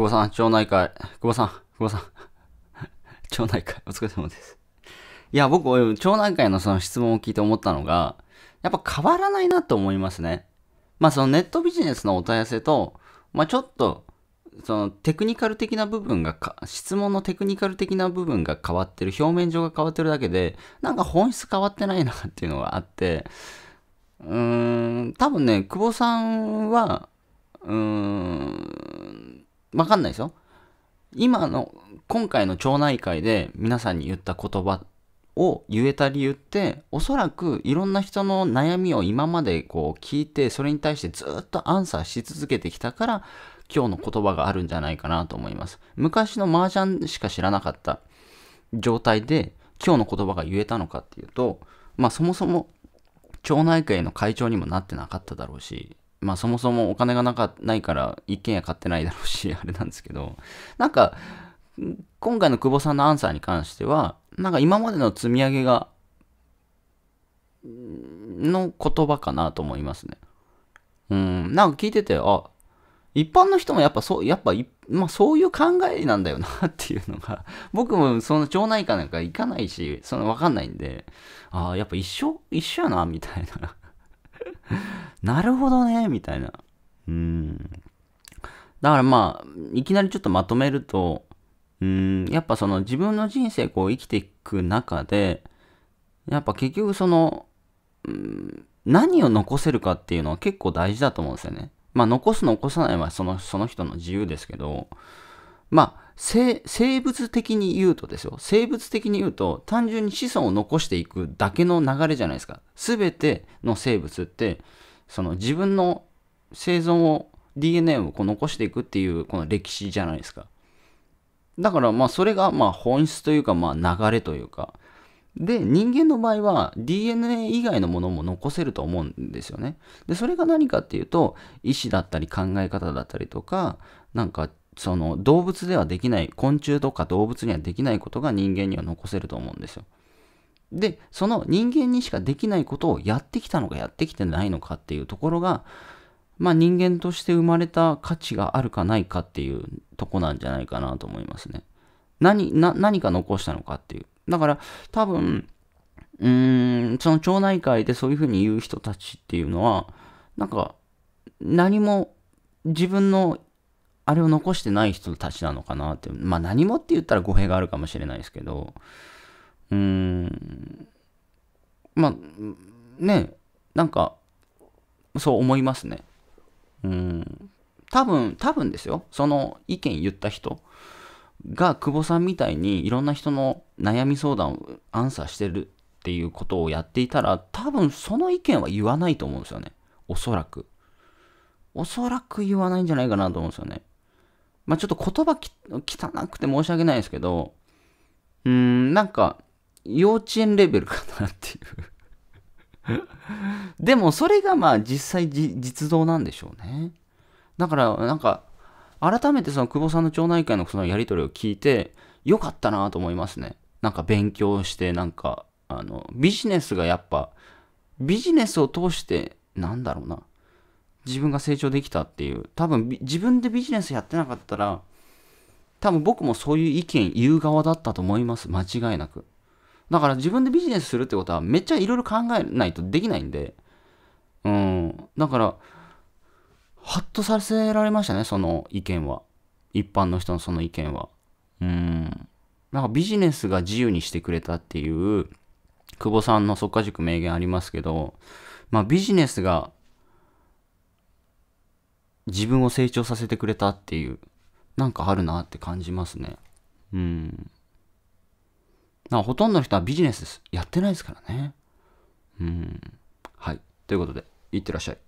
久保さん、町内会。久保さん、久保さん。町内会、お疲れ様です。いや、僕、町内会のその質問を聞いて思ったのが、やっぱ変わらないなと思いますね。まあ、そのネットビジネスのお問い合わせと、まあ、ちょっと、そのテクニカル的な部分が質問のテクニカル的な部分が変わってる、表面上が変わってるだけで、なんか本質変わってないなっていうのがあって、うーん、多分ね、久保さんは、うーん、わかんないですよ。今の、今回の町内会で皆さんに言った言葉を言えた理由って、おそらくいろんな人の悩みを今までこう聞いて、それに対してずっとアンサーし続けてきたから、今日の言葉があるんじゃないかなと思います。昔の麻雀しか知らなかった状態で、今日の言葉が言えたのかっていうと、まあそもそも町内会の会長にもなってなかっただろうし、まあそもそもお金がなかないから一軒家買ってないだろうし、あれなんですけど、なんか、今回の久保さんのアンサーに関しては、なんか今までの積み上げが、の言葉かなと思いますね。うん、なんか聞いてて、あ、一般の人もやっぱそう、やっぱまあ、そういう考えなんだよなっていうのが、僕もその町内会なんか行かないし、そのわかんないんで、ああ、やっぱ一緒一緒やな、みたいな なるほどね、みたいな。うん。だからまあ、いきなりちょっとまとめると、うん、やっぱその自分の人生こう生きていく中で、やっぱ結局その、うん、何を残せるかっていうのは結構大事だと思うんですよね。まあ残す残さないはそのその人の自由ですけど、まあ、生物的に言うとですよ。生物的に言うと、単純に子孫を残していくだけの流れじゃないですか。すべての生物って、その自分の生存を、DNA をこう残していくっていう、この歴史じゃないですか。だから、まあ、それが、まあ、本質というか、まあ、流れというか。で、人間の場合は DNA 以外のものも残せると思うんですよね。で、それが何かっていうと、意思だったり考え方だったりとか、なんかその動物ではできない昆虫とか動物にはできないことが人間には残せると思うんですよ。でその人間にしかできないことをやってきたのかやってきてないのかっていうところが、まあ、人間として生まれた価値があるかないかっていうとこなんじゃないかなと思いますね。何何か残したのかっていう。だから多分うーんその町内会でそういうふうに言う人たちっていうのはなんか何も自分のあれを残してない人たちなのかなって、まあ何もって言ったら語弊があるかもしれないですけど、うーん、まあ、ね、なんか、そう思いますね。うん、多分、多分ですよ。その意見言った人が、久保さんみたいにいろんな人の悩み相談をアンサーしてるっていうことをやっていたら、多分その意見は言わないと思うんですよね。おそらく。おそらく言わないんじゃないかなと思うんですよね。まあ、ちょっと言葉汚くて申し訳ないですけど、うーん、なんか、幼稚園レベルかなっていう でも、それがまあ、実際実動なんでしょうね。だから、なんか、改めてその久保さんの町内会のそのやりとりを聞いて、よかったなと思いますね。なんか勉強して、なんか、あの、ビジネスがやっぱ、ビジネスを通して、なんだろうな、自分が成長できたっていう多分自分でビジネスやってなかったら多分僕もそういう意見言う側だったと思います間違いなくだから自分でビジネスするってことはめっちゃいろいろ考えないとできないんでうんだからハッとさせられましたねその意見は一般の人のその意見はうんなんかビジネスが自由にしてくれたっていう久保さんの即家塾名言ありますけどまあビジネスが自分を成長させてくれたっていう、なんかあるなって感じますね。うん。なほとんどの人はビジネスです。やってないですからね。うん。はい。ということで、いってらっしゃい。